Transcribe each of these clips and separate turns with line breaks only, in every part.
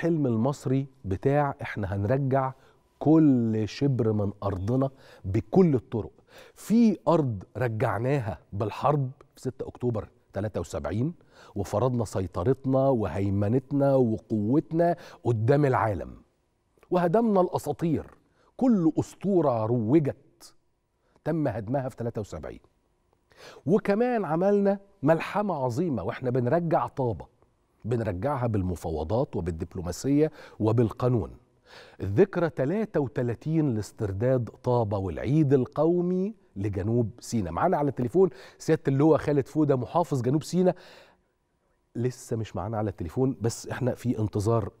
الحلم المصري بتاع احنا هنرجع كل شبر من ارضنا بكل الطرق في ارض رجعناها بالحرب في 6 اكتوبر 73 وفرضنا سيطرتنا وهيمنتنا وقوتنا قدام العالم وهدمنا الاساطير كل اسطوره روجت تم هدمها في 73 وكمان عملنا ملحمه عظيمه واحنا بنرجع طابه بنرجعها بالمفاوضات وبالدبلوماسية وبالقانون الذكرى 33 لاسترداد طابة والعيد القومي لجنوب سينا معانا على التليفون سيادة اللواء خالد فودة محافظ جنوب سينا لسه مش معانا على التليفون بس احنا في انتظار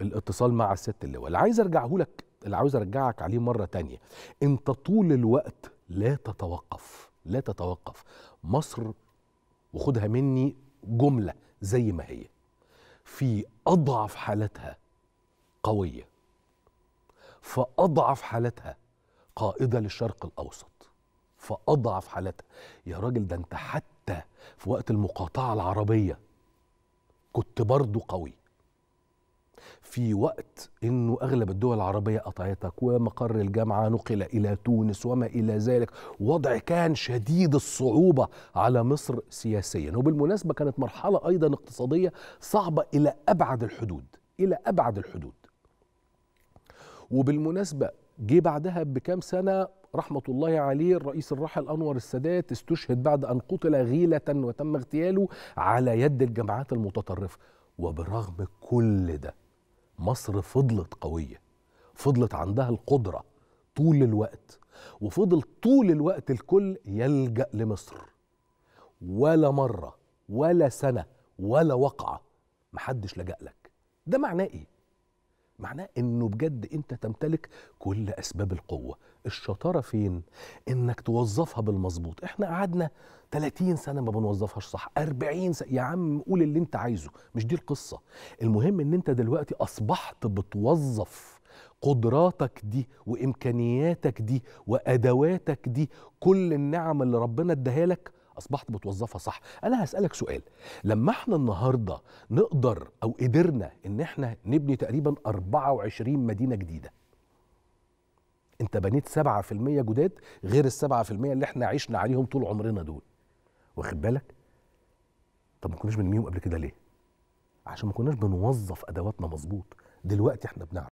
الاتصال مع سيادة اللواء اللي عايز ارجعه لك اللي عاوز ارجعك عليه مرة تانية انت طول الوقت لا تتوقف لا تتوقف مصر وخدها مني جمله زي ما هي في اضعف حالتها قويه في اضعف حالتها قائده للشرق الاوسط في اضعف حالتها يا راجل ده انت حتى في وقت المقاطعه العربيه كنت برضه قوي في وقت انه اغلب الدول العربيه قطعتك ومقر الجامعه نقل الى تونس وما الى ذلك وضع كان شديد الصعوبه على مصر سياسيا وبالمناسبه كانت مرحله ايضا اقتصاديه صعبه الى ابعد الحدود الى ابعد الحدود وبالمناسبه جه بعدها بكام سنه رحمة الله عليه الرئيس الراحل أنور السادات استشهد بعد أن قتل غيلة وتم اغتياله على يد الجماعات المتطرفة وبرغم كل ده مصر فضلت قوية فضلت عندها القدرة طول الوقت وفضل طول الوقت الكل يلجأ لمصر ولا مرة ولا سنة ولا وقعة محدش لجأ لك ده معناه ايه؟ معناه انه بجد انت تمتلك كل اسباب القوه الشطاره فين انك توظفها بالمظبوط احنا قعدنا 30 سنه ما بنوظفهاش صح 40 سنة. يا عم قول اللي انت عايزه مش دي القصه المهم ان انت دلوقتي اصبحت بتوظف قدراتك دي وامكانياتك دي وادواتك دي كل النعم اللي ربنا اداها لك اصبحت بتوظفها صح انا هسالك سؤال لما احنا النهارده نقدر او قدرنا ان احنا نبني تقريبا 24 مدينه جديده انت بنيت 7% جداد غير ال 7% اللي احنا عشنا عليهم طول عمرنا دول واخد بالك طب ما كناش بنميهم قبل كده ليه عشان ما كناش بنوظف ادواتنا مظبوط دلوقتي احنا بنعرف